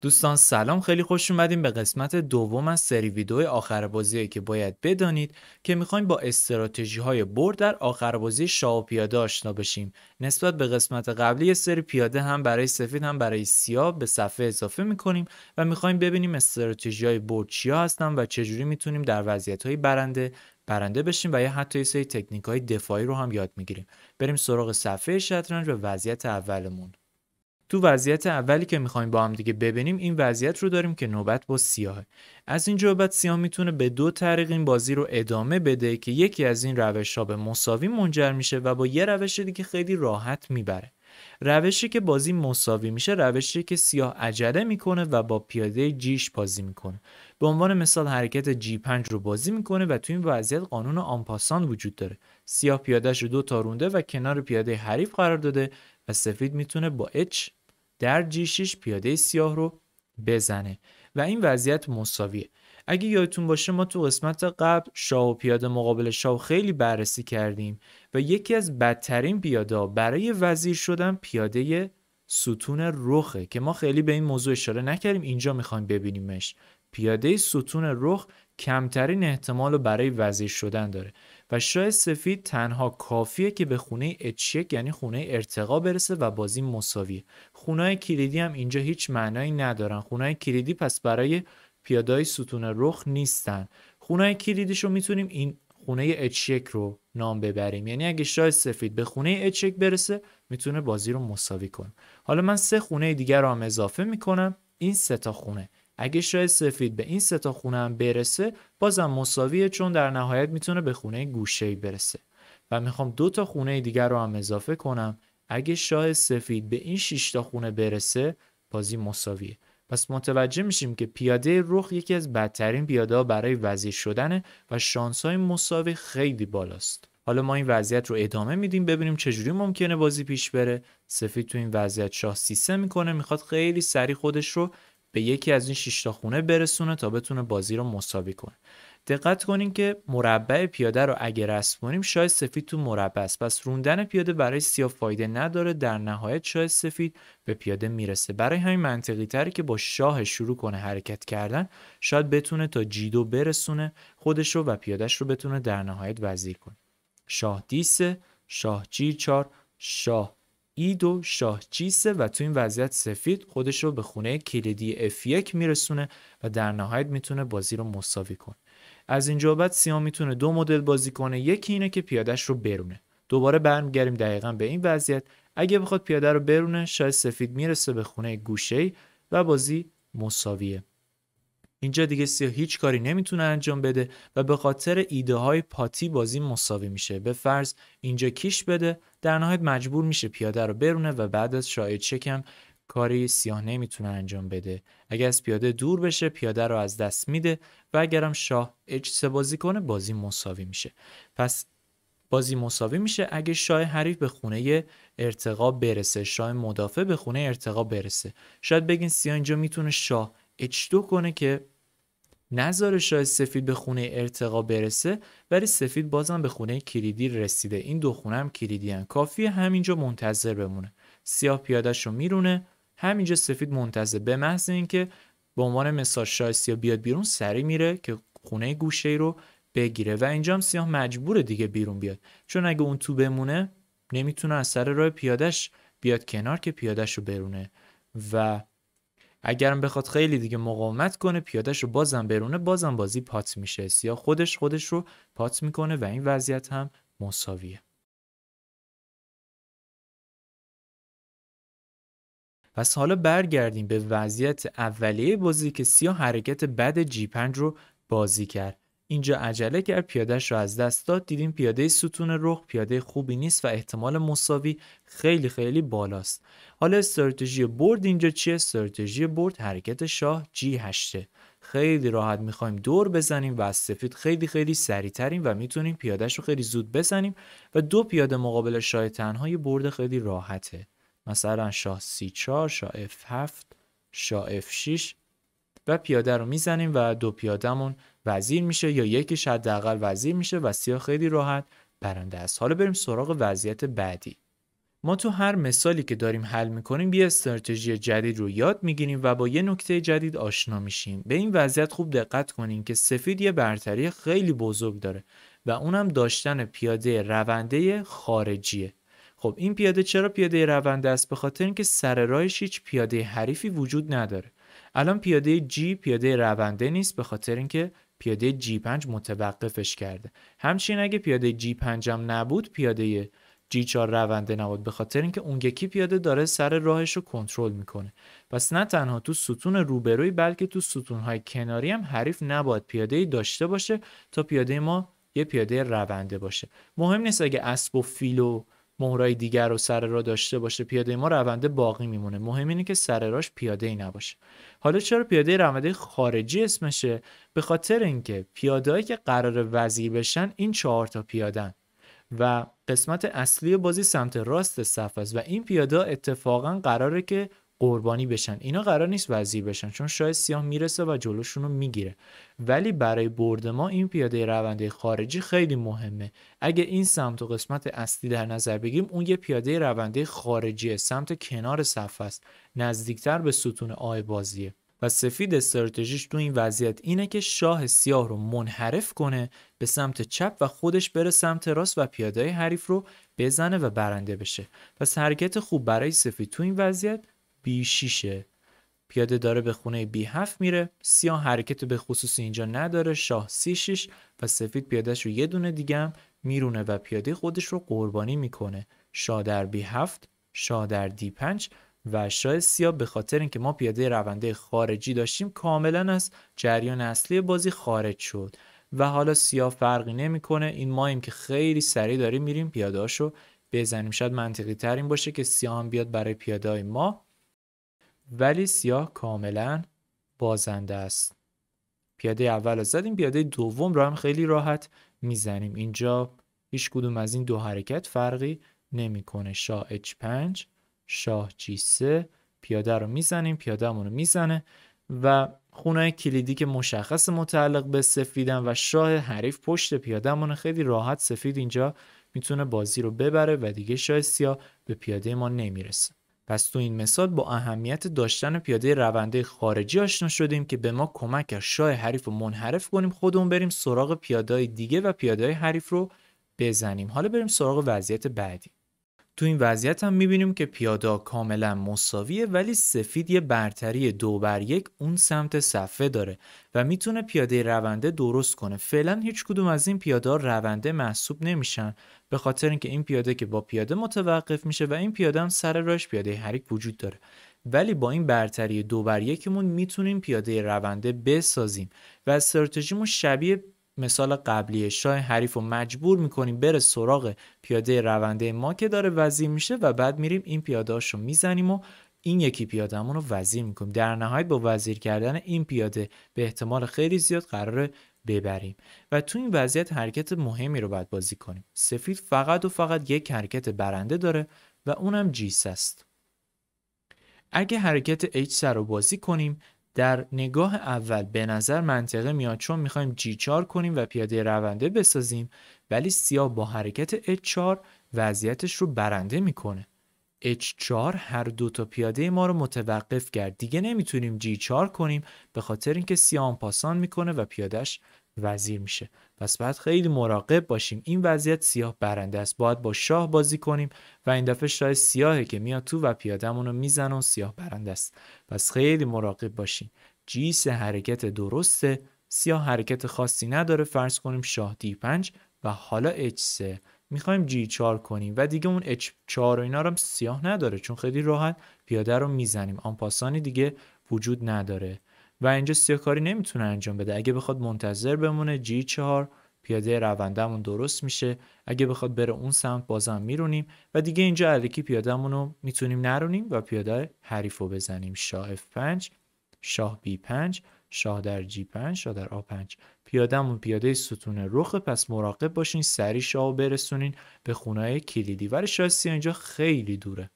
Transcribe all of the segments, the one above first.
دوستان سلام خیلی خوش اومدیم به قسمت دوم از سری ویدیو آخر بازی که باید بدانید که میخوایم با استراتژی های برد در آخر بازی شاه و پیاده آشنا بشیم نسبت به قسمت قبلی سری پیاده هم برای سفید هم برای سیاه به صفحه اضافه میکنیم و میخوایم ببینیم استراتژی های برد چیا هستن و چجوری میتونیم در وضعیت های برنده برنده بشیم و یا حتی یه سری تکنیک های دفاعی رو هم یاد میگیریم بریم سراغ صفحه شطرنج و وضعیت اولمون تو وضعیت اولی که میخوایم با هم دیگه ببینیم این وضعیت رو داریم که نوبت با سیاه. از این بعد سیاه میتونه به دو طریق این بازی رو ادامه بده که یکی از این روش ها به مساوی منجر میشه و با یه روش دیگه خیلی راحت میبره روشی که بازی مساوی میشه روشی که سیاه عجله میکنه و با پیاده جیش بازی میکنه به عنوان مثال حرکت جی 5 رو بازی میکنه و تو این وضعیت قانون آمپاسان وجود داره سیاه پیادهش رو دو تا رونده و کنار پیاده حریف قرار داده و سفید میتونه با اچ در جیشش پیاده سیاه رو بزنه و این وضعیت مساویه اگه یادتون باشه ما تو قسمت قبل شاه و پیاده مقابل شاه خیلی بررسی کردیم و یکی از بدترین پیاده برای وزیر شدن پیاده ستون رخه که ما خیلی به این موضوع اشاره نکردیم اینجا میخوایم ببینیمش پیاده ستون رخ کمترین احتمال رو برای وزیر شدن داره و شاه سفید تنها کافیه که به خونه اچیک یعنی خونه ارتقا برسه و بازی مساوی خونه کلیدی هم اینجا هیچ معنایی ندارن خونه کلیدی پس برای پیادای ستون رخ نیستن خونه کلیدیش رو میتونیم این خونه اچیک رو نام ببریم یعنی اگه شاه سفید به خونه اچیک برسه میتونه بازی رو مساوی کنه حالا من سه خونه دیگر رو هم اضافه میکنم این سه تا خونه اگه شاه سفید به این سه تا خونه هم برسه بازم مساویه چون در نهایت میتونه به خونه گوشه برسه و میخوام دو تا خونه دیگر رو هم اضافه کنم اگه شاه سفید به این 6 تا خونه برسه بازی مساویه پس متوجه میشیم که پیاده رخ یکی از بدترین پیاده ها برای وزیر شدنه و شانس های مساوی خیلی بالاست حالا ما این وضعیت رو ادامه میدیم ببینیم چجوری ممکنه بازی پیش بره سفید تو این وضعیت شاه سیسه میکنه میخواد خیلی سری خودش رو به یکی از این شش خونه برسونه تا بتونه بازی رو مساوی کنه دقت کنین که مربع پیاده رو اگه رسم کنیم شاید سفید تو مربع است پس روندن پیاده برای سیاه فایده نداره در نهایت شاید سفید به پیاده میرسه برای همین منطقی تره که با شاه شروع کنه حرکت کردن شاید بتونه تا جیدو برسونه خودش رو و پیادهش رو بتونه در نهایت وزیر کنه شاه دیسه شاه جی چار شاه و شاه چیسه و تو این وضعیت سفید خودش رو به خونه کلیدی F1 میرسونه و در نهایت میتونه بازی رو مساوی کنه از اینجا بعد سیام میتونه دو مدل بازی کنه یکی اینه که پیادش رو برونه دوباره برمیگردیم دقیقا به این وضعیت اگه بخواد پیاده رو برونه شاید سفید میرسه به خونه گوشه و بازی مساویه اینجا دیگه سیاه هیچ کاری نمیتونه انجام بده و به خاطر ایده های پاتی بازی مساوی میشه به فرض اینجا کیش بده در نهایت مجبور میشه پیاده رو برونه و بعد از شاید چکم کاری سیاه نمیتونه انجام بده اگر از پیاده دور بشه پیاده رو از دست میده و اگرم شاه اچ بازی کنه بازی مساوی میشه پس بازی مساوی میشه اگه شاه حریف به خونه ارتقا برسه شاه مدافع به خونه ارتقا برسه شاید بگین سیاه اینجا میتونه شاه H2 کنه که نظر شاه سفید به خونه ارتقا برسه ولی سفید بازم به خونه کلیدی رسیده این دو خونه هم کلیدی هن. کافیه همینجا منتظر بمونه سیاه پیادش رو میرونه همینجا سفید منتظر به محض اینکه به عنوان مثال سیاه بیاد بیرون سری میره که خونه گوشه ای رو بگیره و اینجا هم سیاه مجبوره دیگه بیرون بیاد چون اگه اون تو بمونه نمیتونه از سر راه پیادش بیاد کنار که پیادش رو برونه و اگرم بخواد خیلی دیگه مقاومت کنه پیادش رو بازم برونه بازم بازی پات میشه سیاه خودش خودش رو پات میکنه و این وضعیت هم مساویه پس حالا برگردیم به وضعیت اولیه بازی که سیا حرکت بد جی 5 رو بازی کرد اینجا عجله کرد پیادهش را از دست داد دیدیم پیاده ستون رخ پیاده خوبی نیست و احتمال مساوی خیلی خیلی بالاست حالا استراتژی برد اینجا چیه استراتژی برد حرکت شاه جی 8 خیلی راحت میخوایم دور بزنیم و از سفید خیلی خیلی سریعتریم و میتونیم پیادهش رو خیلی زود بزنیم و دو پیاده مقابل شاه تنها برد خیلی راحته مثلا شاه سی 4 شاه f7 شاه f6 و پیاده رو میزنیم و دو پیادهمون وزیر میشه یا یکیش حداقل وزیر میشه و سیاه خیلی راحت برنده است حالا بریم سراغ وضعیت بعدی ما تو هر مثالی که داریم حل میکنیم یه استراتژی جدید رو یاد میگیریم و با یه نکته جدید آشنا میشیم به این وضعیت خوب دقت کنیم که سفید یه برتری خیلی بزرگ داره و اونم داشتن پیاده رونده خارجیه خب این پیاده چرا پیاده رونده است به خاطر اینکه سر راهش هیچ پیاده حریفی وجود نداره الان پیاده جی پیاده رونده نیست به خاطر اینکه پیاده G5 متوقفش کرده همچنین اگه پیاده G5 هم نبود پیاده جی 4 رونده نبود به خاطر اینکه اون یکی پیاده داره سر راهش رو کنترل میکنه پس نه تنها تو ستون روبروی بلکه تو ستونهای کناری هم حریف نباید پیاده داشته باشه تا پیاده ما یه پیاده رونده باشه مهم نیست اگه اسب و فیلو مهرای دیگر رو سر را داشته باشه پیاده ما رونده باقی میمونه مهم اینه که سر راش پیاده ای نباشه حالا چرا پیاده رونده خارجی اسمشه به خاطر اینکه پیادهایی که قرار وضعی بشن این چهار تا پیادن و قسمت اصلی بازی سمت راست صف است و این پیاده اتفاقا قراره که قربانی بشن اینا قرار نیست وزیر بشن چون شاه سیاه میرسه و جلوشون میگیره ولی برای برد ما این پیاده رونده خارجی خیلی مهمه اگه این سمت و قسمت اصلی در نظر بگیریم اون یه پیاده رونده خارجیه سمت کنار صف است نزدیکتر به ستون آی بازیه و سفید استراتژیش تو این وضعیت اینه که شاه سیاه رو منحرف کنه به سمت چپ و خودش بره سمت راست و پیاده حریف رو بزنه و برنده بشه پس حرکت خوب برای سفید تو این وضعیت B6 پیاده داره به خونه بی هفت میره سیاه حرکت به خصوص اینجا نداره شاه سی 6 و سفید پیادهش رو یه دونه دیگه میرونه و پیاده خودش رو قربانی میکنه شاه در بی هفت، شاه در دی 5 و شاه سیاه به خاطر اینکه ما پیاده رونده خارجی داشتیم کاملا از جریان اصلی بازی خارج شد و حالا سیاه فرقی نمیکنه این مایم که خیلی سریع داریم میریم پیادهاشو بزنیم شاید منطقی تر این باشه که سیاه هم بیاد برای پیاده ما ولی سیاه کاملا بازنده است پیاده اول از زدیم پیاده دوم رو هم خیلی راحت میزنیم اینجا هیچ کدوم از این دو حرکت فرقی نمیکنه شاه H5 شاه G3 پیاده رو میزنیم پیادهمون رو میزنه و خونه کلیدی که مشخص متعلق به سفیدن و شاه حریف پشت پیادهمون خیلی راحت سفید اینجا میتونه بازی رو ببره و دیگه شاه سیاه به پیاده ما نمیرسه پس تو این مثال با اهمیت داشتن پیاده رونده خارجی آشنا شدیم که به ما کمک کرد شاه حریف رو منحرف کنیم خودمون بریم سراغ پیادهای دیگه و پیادهای حریف رو بزنیم حالا بریم سراغ وضعیت بعدی تو این وضعیت هم میبینیم که پیادا کاملا مساویه ولی سفید یه برتری دو بر یک اون سمت صفحه داره و میتونه پیاده رونده درست کنه فعلا هیچ کدوم از این پیاده رونده محسوب نمیشن به خاطر اینکه این پیاده که با پیاده متوقف میشه و این پیاده هم سر راش پیاده حریک وجود داره ولی با این برتری دو بر یکمون میتونیم پیاده رونده بسازیم و استراتژیمون شبیه مثال قبلی شاه حریف رو مجبور میکنیم بره سراغ پیاده رونده ما که داره وزیر میشه و بعد میریم این پیاده رو میزنیم و این یکی پیادهمون رو وزیر میکنیم در نهایت با وزیر کردن این پیاده به احتمال خیلی زیاد قراره ببریم و تو این وضعیت حرکت مهمی رو باید بازی کنیم سفید فقط و فقط یک حرکت برنده داره و اونم جیس است اگه حرکت H رو بازی کنیم در نگاه اول به نظر منطقه میاد چون میخوایم G4 کنیم و پیاده رونده بسازیم ولی سیاه با حرکت H4 وضعیتش رو برنده میکنه H4 هر دو تا پیاده ما رو متوقف کرد دیگه نمیتونیم G4 کنیم به خاطر اینکه سیاه آن پاسان میکنه و پیادهش وزیر میشه پس باید خیلی مراقب باشیم این وضعیت سیاه برنده است باید با شاه بازی کنیم و این دفعه شاه سیاهه که میاد تو و پیادهمون رو میزن و سیاه برنده است پس خیلی مراقب باشیم جیس حرکت درسته سیاه حرکت خاصی نداره فرض کنیم شاه دی 5 و حالا اچ 3 میخوایم جی 4 کنیم و دیگه اون H4 و اینا رو سیاه نداره چون خیلی راحت پیاده رو میزنیم آن پاسانی دیگه وجود نداره و اینجا سیاه کاری نمیتونه انجام بده اگه بخواد منتظر بمونه جی 4 پیاده روندمون درست میشه اگه بخواد بره اون سمت بازم میرونیم و دیگه اینجا الکی پیادهمون رو میتونیم نرونیم و پیاده حریف رو بزنیم شاه F5 شاه B5 شاه در G5 شاه در A5 پیادهمون پیاده ستون رخ پس مراقب باشین سری شاه برسونین به خونه کلیدی ولی شاه سی اینجا خیلی دوره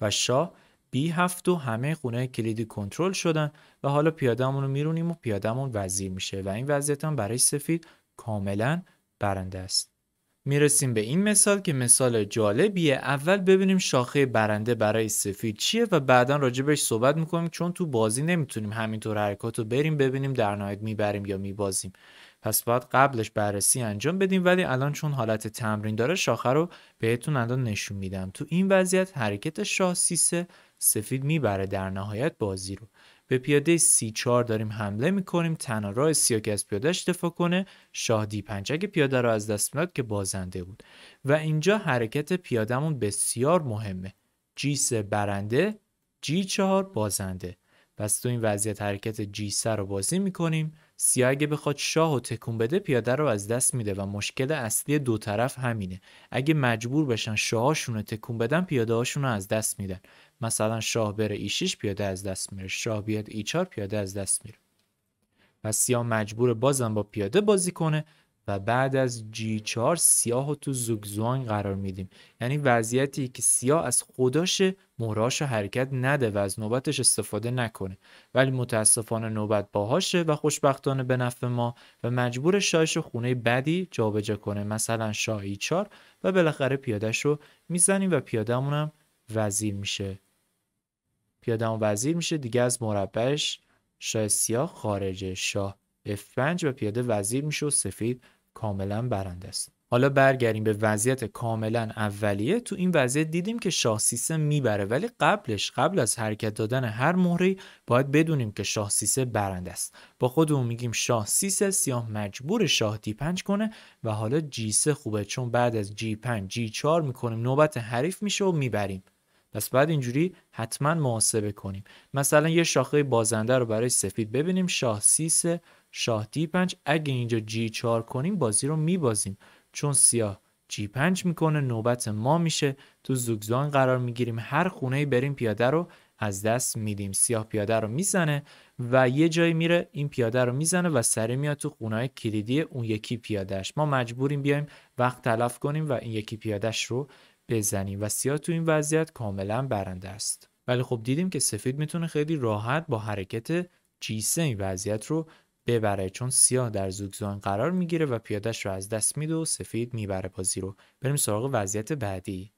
و شاه بی هفت و همه خونه کلیدی کنترل شدن و حالا پیادهمون رو میرونیم و پیادهمون وزیر میشه و این وضعیت هم برای سفید کاملا برنده است میرسیم به این مثال که مثال جالبیه اول ببینیم شاخه برنده برای سفید چیه و بعدا راجبش صحبت میکنیم چون تو بازی نمیتونیم همینطور حرکات رو بریم ببینیم در نهایت میبریم یا میبازیم پس باید قبلش بررسی انجام بدیم ولی الان چون حالت تمرین داره شاخه رو بهتون الان نشون میدم تو این وضعیت حرکت شاه سیسه سفید میبره در نهایت بازی رو به پیاده C4 داریم حمله میکنیم تنها راه که از پیادهش دفاع کنه شاه D5 اگه پیاده رو از دست میداد که بازنده بود و اینجا حرکت پیادهمون بسیار مهمه G3 برنده G4 بازنده پس تو این وضعیت حرکت G3 رو بازی میکنیم سیاه اگه بخواد شاه و تکون بده پیاده رو از دست میده و مشکل اصلی دو طرف همینه اگه مجبور بشن شاهاشون رو تکون بدن پیاده هاشون رو از دست میدن مثلا شاه بره ای پیاده از دست میره شاه بیاد ای چار پیاده از دست میره و سیاه مجبور بازم با پیاده بازی کنه و بعد از جی چار سیاه تو زوگزوان قرار میدیم یعنی وضعیتی که سیاه از خودش و حرکت نده و از نوبتش استفاده نکنه ولی متاسفانه نوبت باهاشه و خوشبختانه به نفع ما و مجبور شاهش خونه بدی جابجا کنه مثلا شاه ای چار و بالاخره پیادهش رو میزنیم و پیادهمونم، وزیر میشه پیاده پیادم وزیر میشه دیگه از مربعش شاه سیاه خارج شاه F5 و پیاده وزیر میشه و سفید کاملا برنده است حالا برگردیم به وضعیت کاملا اولیه تو این وضعیت دیدیم که شاه سیسه میبره ولی قبلش قبل از حرکت دادن هر مهره باید بدونیم که شاه سیسه برنده است با خودمون میگیم شاه سیسه سیاه مجبور شاه دی 5 کنه و حالا جی خوبه چون بعد از جی 5 جی 4 میکنیم نوبت حریف میشه و میبریم پس بعد اینجوری حتما محاسبه کنیم مثلا یه شاخه بازنده رو برای سفید ببینیم شاه سه شاه دی 5 اگه اینجا جی 4 کنیم بازی رو میبازیم چون سیاه جی 5 میکنه نوبت ما میشه تو زگزان قرار میگیریم هر خونه بریم پیاده رو از دست میدیم سیاه پیاده رو میزنه و یه جایی میره این پیاده رو میزنه و سری میاد تو خونه کلیدی اون یکی پیادهش ما مجبوریم بیایم وقت تلف کنیم و این یکی پیادهش رو بزنیم و سیاه تو این وضعیت کاملا برنده است ولی خب دیدیم که سفید میتونه خیلی راحت با حرکت جیسه این وضعیت رو ببره چون سیاه در زوگزان قرار میگیره و پیادش رو از دست میده و سفید میبره بازی رو بریم سراغ وضعیت بعدی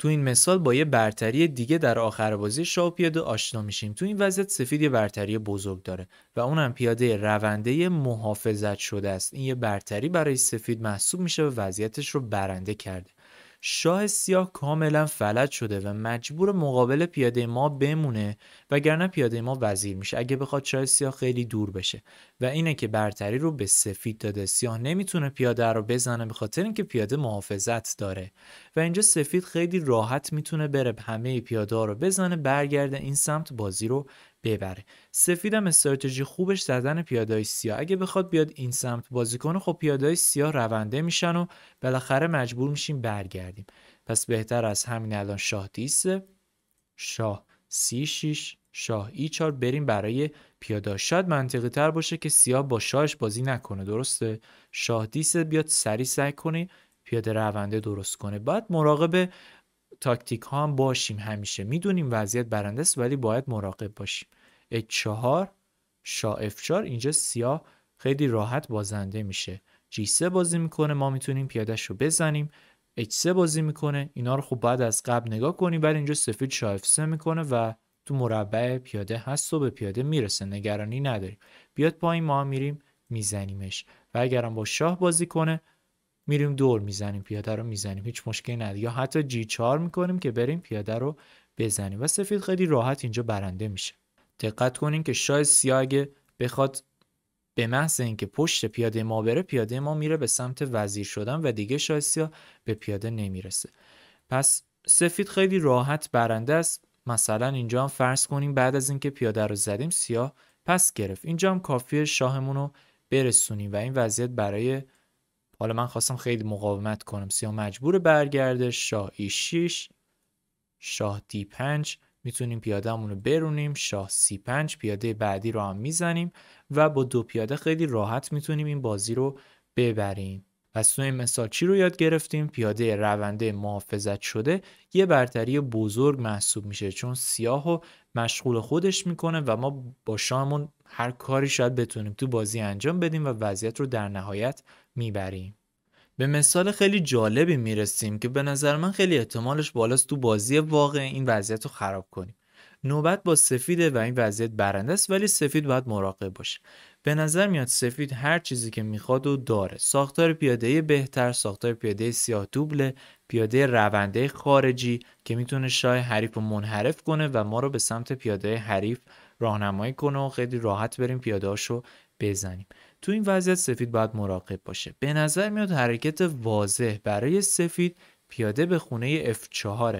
تو این مثال با یه برتری دیگه در آخر بازی شاه پیاده آشنا میشیم تو این وضعیت سفید یه برتری بزرگ داره و اونم پیاده رونده محافظت شده است این یه برتری برای سفید محسوب میشه و وضعیتش رو برنده کرده شاه سیاه کاملا فلج شده و مجبور مقابل پیاده ما بمونه وگرنه پیاده ما وزیر میشه اگه بخواد شاه سیاه خیلی دور بشه و اینه که برتری رو به سفید داده سیاه نمیتونه پیاده رو بزنه به خاطر اینکه پیاده محافظت داره و اینجا سفید خیلی راحت میتونه بره همه پیاده رو بزنه برگرده این سمت بازی رو ببره سفیدم استراتژی خوبش زدن پیادای سیاه اگه بخواد بیاد این سمت بازی کنه خب پیادای سیاه رونده میشن و بالاخره مجبور میشیم برگردیم پس بهتر از همین الان شاه دیسه شاه سی شیش شاه ای چار بریم برای پیاده شاید منطقی تر باشه که سیاه با شاهش بازی نکنه درسته شاه بیاد سری سعی کنه پیاده رونده درست کنه باید مراقب تاکتیک ها هم باشیم همیشه میدونیم وضعیت برنده است ولی باید مراقب باشیم اچ 4 شا اف 4 اینجا سیاه خیلی راحت بازنده میشه جی 3 بازی میکنه ما میتونیم پیادهش رو بزنیم اچ 3 بازی میکنه اینا رو خوب بعد از قبل نگاه کنیم ولی اینجا سفید شا اف 3 میکنه و تو مربع پیاده هست و به پیاده میرسه نگرانی نداریم بیاد پایین ما میریم میزنیمش و اگرم با شاه بازی کنه میریم دور میزنیم پیاده رو میزنیم هیچ مشکلی نداره یا حتی جی 4 میکنیم که بریم پیاده رو بزنیم و سفید خیلی راحت اینجا برنده میشه دقت کنین که شاید سیاه اگه بخواد به محض اینکه پشت پیاده ما بره پیاده ما میره به سمت وزیر شدن و دیگه شاید سیاه به پیاده نمیرسه پس سفید خیلی راحت برنده است مثلا اینجا هم فرض کنیم بعد از اینکه پیاده رو زدیم سیاه پس گرفت اینجا هم کافیه شاهمون رو برسونیم و این وضعیت برای حالا من خواستم خیلی مقاومت کنم سیاه مجبور برگرده شاه ای 6 شاه دی 5 میتونیم پیاده رو برونیم شاه سی 5 پیاده بعدی رو هم میزنیم و با دو پیاده خیلی راحت میتونیم این بازی رو ببریم پس تو این مثال چی رو یاد گرفتیم پیاده رونده محافظت شده یه برتری بزرگ محسوب میشه چون سیاه و مشغول خودش میکنه و ما با شامون هر کاری شاید بتونیم تو بازی انجام بدیم و وضعیت رو در نهایت میبریم به مثال خیلی جالبی میرسیم که به نظر من خیلی احتمالش بالاست تو بازی واقع این وضعیت رو خراب کنیم نوبت با سفیده و این وضعیت برنده است ولی سفید باید مراقب باشه به نظر میاد سفید هر چیزی که میخواد و داره ساختار پیاده بهتر ساختار پیاده سیاه دوبله پیاده رونده خارجی که میتونه شای حریف رو منحرف کنه و ما رو به سمت پیاده حریف راهنمایی کنه و خیلی راحت بریم پیادهاشو بزنیم تو این وضعیت سفید باید مراقب باشه به نظر میاد حرکت واضح برای سفید پیاده به خونه F4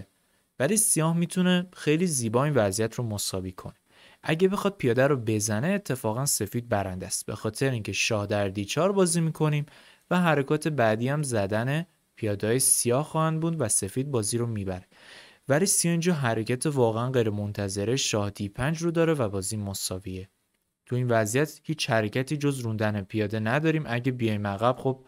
ولی سیاه میتونه خیلی زیبا این وضعیت رو مساوی کنه اگه بخواد پیاده رو بزنه اتفاقا سفید برنده است به خاطر اینکه شاه در چار بازی میکنیم و حرکات بعدی هم زدن پیادههای سیاه خواهند بود و سفید بازی رو میبره ولی سیاه اینجا حرکت واقعا غیر منتظره شاه دی پنج رو داره و بازی مساویه تو این وضعیت هیچ حرکتی جز روندن پیاده نداریم اگه بیایم عقب خب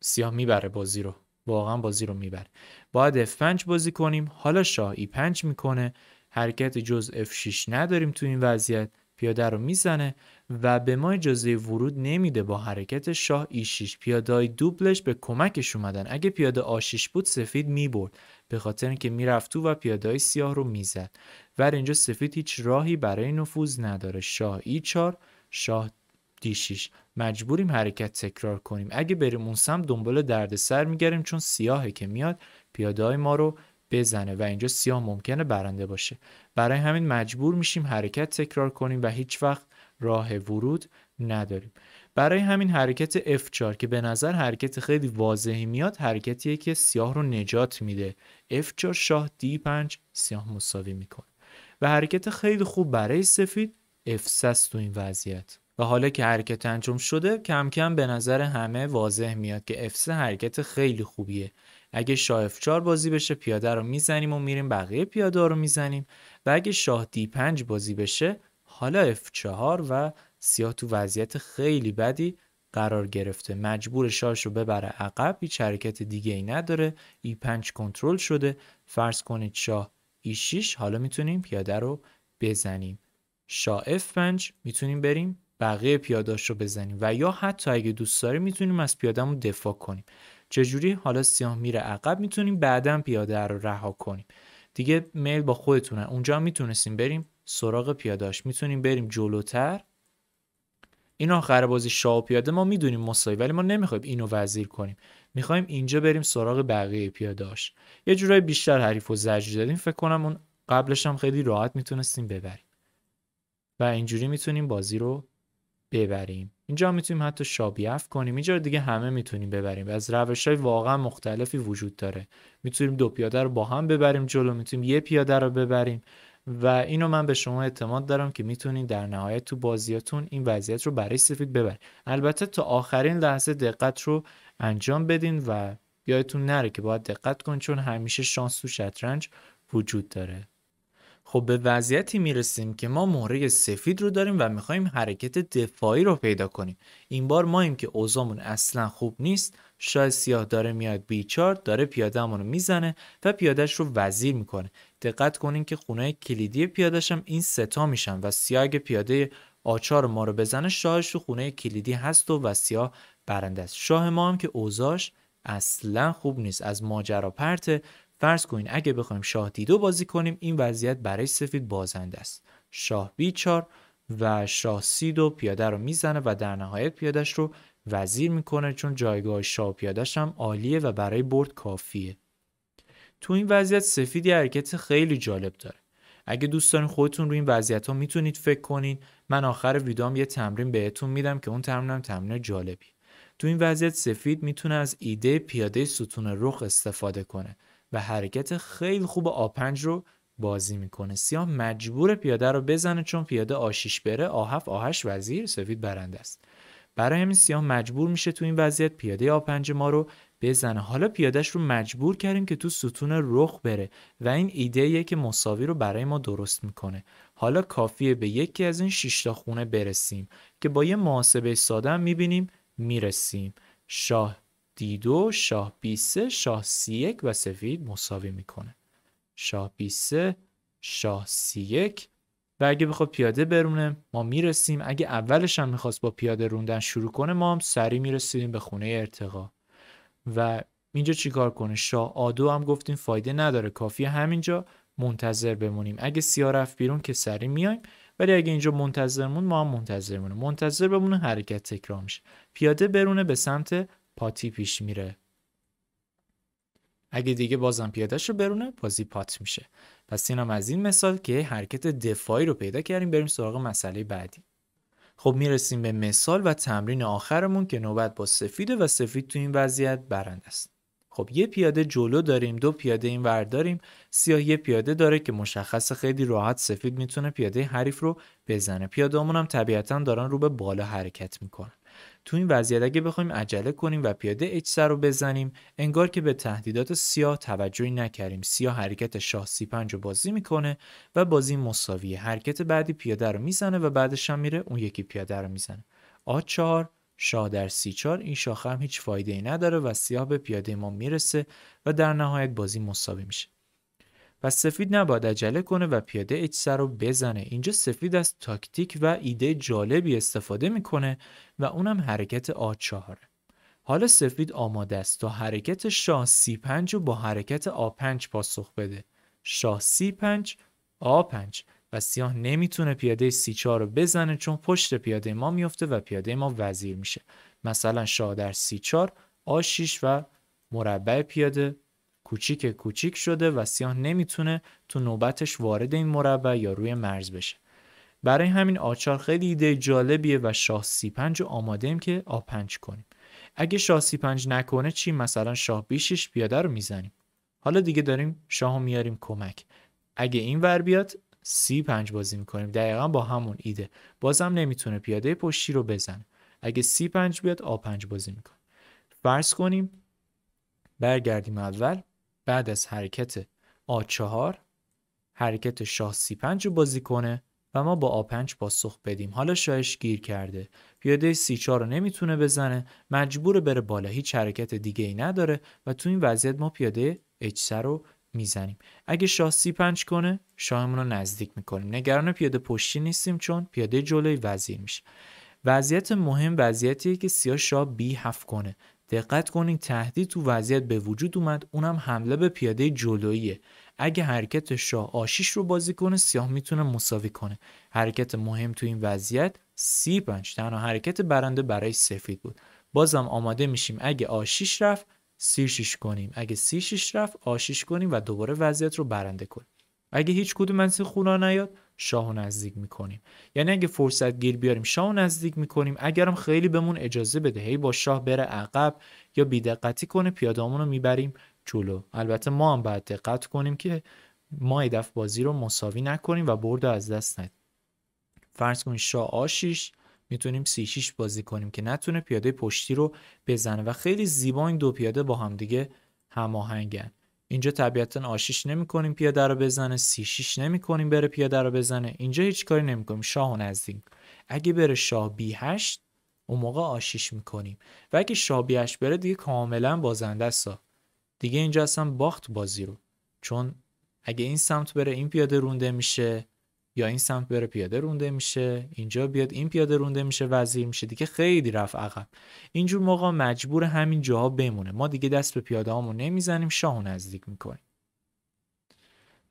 سیاه میبره بازی رو واقعا بازی رو میبره باید F5 بازی کنیم حالا شاه E5 میکنه حرکت جز F6 نداریم تو این وضعیت پیاده رو میزنه و به ما اجازه ورود نمیده با حرکت شاه ای e 6 پیاده دوبلش به کمکش اومدن اگه پیاده A6 بود سفید میبرد به خاطر اینکه میرفت و پیاده سیاه رو میزد و اینجا سفید هیچ راهی برای نفوذ نداره شاه e ای 4 شاه دی 6 مجبوریم حرکت تکرار کنیم اگه بریم اون سمت دنبال دردسر میگریم چون سیاهه که میاد پیاده ما رو بزنه و اینجا سیاه ممکنه برنده باشه برای همین مجبور میشیم حرکت تکرار کنیم و هیچ وقت راه ورود نداریم برای همین حرکت F4 که به نظر حرکت خیلی واضحی میاد حرکتیه که سیاه رو نجات میده F4 شاه D5 سیاه مساوی میکنه و حرکت خیلی خوب برای سفید F6 تو این وضعیت و حالا که حرکت انجام شده کم کم به نظر همه واضح میاد که F3 حرکت خیلی خوبیه اگه شاه F4 بازی بشه پیاده رو میزنیم و میریم بقیه پیاده رو میزنیم و اگه شاه D5 بازی بشه حالا F4 و سیاه تو وضعیت خیلی بدی قرار گرفته مجبور شاهش رو ببره عقب هیچ حرکت دیگه ای نداره E5 کنترل شده فرض کنید شاه E6 حالا میتونیم پیاده رو بزنیم شاه F5 میتونیم بریم بقیه پیاداش رو بزنیم و یا حتی اگه دوست داریم میتونیم از پیادهمون دفاع کنیم چجوری حالا سیاه میره عقب میتونیم بعدا پیاده رو رها کنیم دیگه میل با خودتونه اونجا میتونستیم بریم سراغ پیاداش میتونیم بریم جلوتر این آخر بازی شا و پیاده ما میدونیم مساوی ولی ما نمیخوایم اینو وزیر کنیم میخوایم اینجا بریم سراغ بقیه پیاداش یه جورایی بیشتر حریف و زجر دادیم فکر کنم اون قبلش هم خیلی راحت میتونستیم ببریم و اینجوری میتونیم بازی رو ببریم اینجا میتونیم حتی شابیف کنیم اینجا دیگه همه میتونیم ببریم از روش های واقعا مختلفی وجود داره میتونیم دو پیاده رو با هم ببریم جلو میتونیم یه پیاده رو ببریم و اینو من به شما اعتماد دارم که میتونین در نهایت تو بازیاتون این وضعیت رو برای سفید ببرید البته تا آخرین لحظه دقت رو انجام بدین و یادتون نره که باید دقت کن چون همیشه شانس تو شطرنج وجود داره خب به وضعیتی میرسیم که ما مهره سفید رو داریم و میخوایم حرکت دفاعی رو پیدا کنیم این بار ماییم که اوزامون اصلا خوب نیست شاه سیاه داره میاد بیچار داره پیادهمون رو میزنه و پیادهش رو وزیر میکنه دقت کنین که خونه کلیدی پیادهش این ستا میشن و سیاه اگه پیاده آچار ما رو بزنه شاهش تو خونه کلیدی هست و, و سیاه برنده است شاه ما هم که اوزاش اصلا خوب نیست از ماجرا پرته فرض کنین اگه بخوایم شاه دیدو بازی کنیم این وضعیت برای سفید بازنده است شاه بی چار و شاه C دو پیاده رو میزنه و در نهایت پیادش رو وزیر میکنه چون جایگاه شاه پیادش هم عالیه و برای برد کافیه تو این وضعیت سفید یه حرکت خیلی جالب داره اگه دوست خودتون رو این وضعیت ها میتونید فکر کنین من آخر ویدام یه تمرین بهتون میدم که اون تمرینم تمرین جالبی تو این وضعیت سفید میتونه از ایده پیاده ستون رخ استفاده کنه و حرکت خیلی خوب آ5 رو بازی میکنه سیاه مجبور پیاده رو بزنه چون پیاده آشیش بره آهف آهش وزیر سفید برنده است برای همین سیاه مجبور میشه تو این وضعیت پیاده آ5 ما رو بزنه حالا پیادهش رو مجبور کردیم که تو ستون رخ بره و این ایده که مساوی رو برای ما درست میکنه حالا کافیه به یکی از این تا خونه برسیم که با یه محاسبه ساده میبینیم میرسیم شاه دیدو شاه بی سه شاه سی یک و سفید مساوی میکنه شاه بی سه شاه سی یک و اگه بخواد پیاده برونه ما میرسیم اگه اولش هم میخواست با پیاده روندن شروع کنه ما هم سریع میرسیدیم به خونه ارتقا و اینجا چیکار کنه شاه آدو هم گفتیم فایده نداره کافی همینجا منتظر بمونیم اگه سیاه رفت بیرون که سری میایم ولی اگه اینجا منتظرمون ما هم منتظر منتظر بمونه حرکت تکرار میشه پیاده برونه به سمت پاتی پیش میره اگه دیگه بازم پیادش رو برونه بازی پات میشه پس اینم از این مثال که حرکت دفاعی رو پیدا کردیم بریم سراغ مسئله بعدی خب میرسیم به مثال و تمرین آخرمون که نوبت با سفید و سفید تو این وضعیت برند است خب یه پیاده جلو داریم دو پیاده این ور داریم سیاه یه پیاده داره که مشخص خیلی راحت سفید میتونه پیاده حریف رو بزنه پیاده هم طبیعتا دارن رو به بالا حرکت میکنن تو این وضعیت اگه بخوایم عجله کنیم و پیاده سر رو بزنیم انگار که به تهدیدات سیاه توجهی نکردیم سیاه حرکت شاه سی پنج رو بازی میکنه و بازی مساویه حرکت بعدی پیاده رو میزنه و بعدش هم میره اون یکی پیاده رو میزنه آ چهار شاه در سی 4 این شاخه هم هیچ فایده ای نداره و سیاه به پیاده ما میرسه و در نهایت بازی مساوی میشه و سفید نباید عجله کنه و پیاده سر رو بزنه اینجا سفید از تاکتیک و ایده جالبی استفاده میکنه و اونم حرکت آ 4 حالا سفید آماده است تا حرکت شاه سی 5 رو با حرکت آ 5 پاسخ بده شاه سی 5 آ 5 و سیاه نمیتونه پیاده سی 4 رو بزنه چون پشت پیاده ما میفته و پیاده ما وزیر میشه مثلا شاه در سی 4 آ 6 و مربع پیاده کوچیک کوچیک شده و سیاه نمیتونه تو نوبتش وارد این مربع یا روی مرز بشه برای همین آچار خیلی ایده جالبیه و شاه سی پنج رو آماده ایم که آپنج کنیم اگه شاه سی پنج نکنه چی مثلا شاه بیشش پیاده رو میزنیم حالا دیگه داریم شاه میاریم کمک اگه این ور بیاد سی پنج بازی میکنیم دقیقا با همون ایده بازم نمیتونه پیاده پشتی رو بزنه اگه سی پنج بیاد آ پنج بازی میکنه فرض کنیم برگردیم اول بعد از حرکت آ4 حرکت شاه C5 رو بازی کنه و ما با A5 پاسخ بدیم حالا شاهش گیر کرده پیاده C4 رو نمیتونه بزنه مجبور بره بالا هیچ حرکت دیگه ای نداره و تو این وضعیت ما پیاده H3 رو میزنیم اگه شاه C5 کنه شاهمون رو نزدیک میکنیم نگران پیاده پشتی نیستیم چون پیاده جلوی وزیر میشه وضعیت مهم وضعیتیه که سیاه شاه B7 کنه دقت کنین تهدید تو وضعیت به وجود اومد اونم حمله به پیاده جلوییه اگه حرکت شاه آشیش رو بازی کنه سیاه میتونه مساوی کنه حرکت مهم تو این وضعیت سی پنج تنها حرکت برنده برای سفید بود بازم آماده میشیم اگه آشیش رفت سی شیش کنیم اگه سی شیش رفت آشیش کنیم و دوباره وضعیت رو برنده کنیم اگه هیچ کدوم از این نیاد شاه نزدیک میکنیم یعنی اگه فرصت گیر بیاریم شاه نزدیک میکنیم اگرم خیلی بهمون اجازه بده هی با شاه بره عقب یا بیدقتی کنه پیادامون رو میبریم جلو البته ما هم باید دقت کنیم که ما ایدف بازی رو مساوی نکنیم و برد از دست ندیم فرض کنیم شاه آشیش میتونیم سی شیش بازی کنیم که نتونه پیاده پشتی رو بزنه و خیلی زیبا این دو پیاده با همدیگه هماهنگن اینجا طبیعتا آشیش نمیکنیم پیاده رو بزنه سی شیش نمی بره پیاده رو بزنه اینجا هیچ کاری نمیکنیم کنیم شاه و اگه بره شاه بی هشت اون موقع آشیش میکنیم و اگه شاه بی هشت بره دیگه کاملا بازنده است دیگه اینجا اصلا باخت بازی رو چون اگه این سمت بره این پیاده رونده میشه یا این سمت بره پیاده رونده میشه اینجا بیاد این پیاده رونده میشه وزیر میشه دیگه خیلی رفت عقب اینجور موقع مجبور همین جاها بمونه ما دیگه دست به پیاده هامو نمیزنیم شاهو نزدیک میکنیم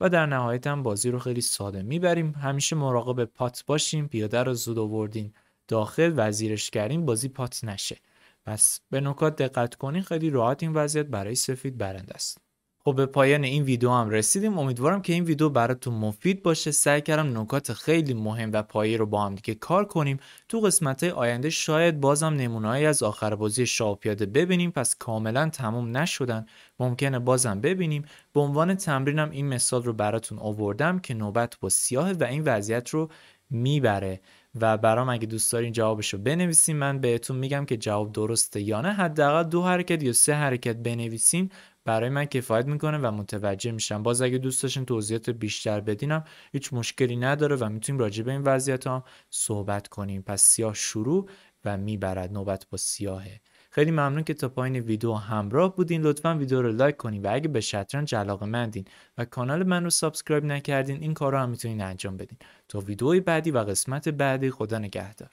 و در نهایت هم بازی رو خیلی ساده میبریم همیشه مراقب پات باشیم پیاده رو زود آوردین داخل وزیرش کردیم بازی پات نشه پس به نکات دقت کنین خیلی راحت این وضعیت برای سفید برنده است خب به پایان این ویدیو هم رسیدیم امیدوارم که این ویدیو براتون مفید باشه سعی کردم نکات خیلی مهم و پایه رو با هم دیگه کار کنیم تو قسمت آینده شاید بازم نمونههایی از آخر بازی شاپیاده ببینیم پس کاملا تموم نشدن ممکنه بازم ببینیم به عنوان تمرینم این مثال رو براتون آوردم که نوبت با سیاه و این وضعیت رو میبره و برام اگه دوست دارین جوابشو بنویسین من بهتون میگم که جواب درسته یا نه حداقل دو حرکت یا سه حرکت بنویسین برای من کفایت میکنه و متوجه میشم باز اگه دوست داشتین توضیحات بیشتر بدینم هیچ مشکلی نداره و میتونیم راجع به این وضعیت هم صحبت کنیم پس سیاه شروع و میبرد نوبت با سیاهه خیلی ممنون که تا پایین ویدیو همراه بودین لطفا ویدیو رو لایک کنین و اگه به شطرنج علاقه مندین و کانال من رو سابسکرایب نکردین این کار رو هم میتونین انجام بدین تا ویدیوی بعدی و قسمت بعدی خدا نگهدار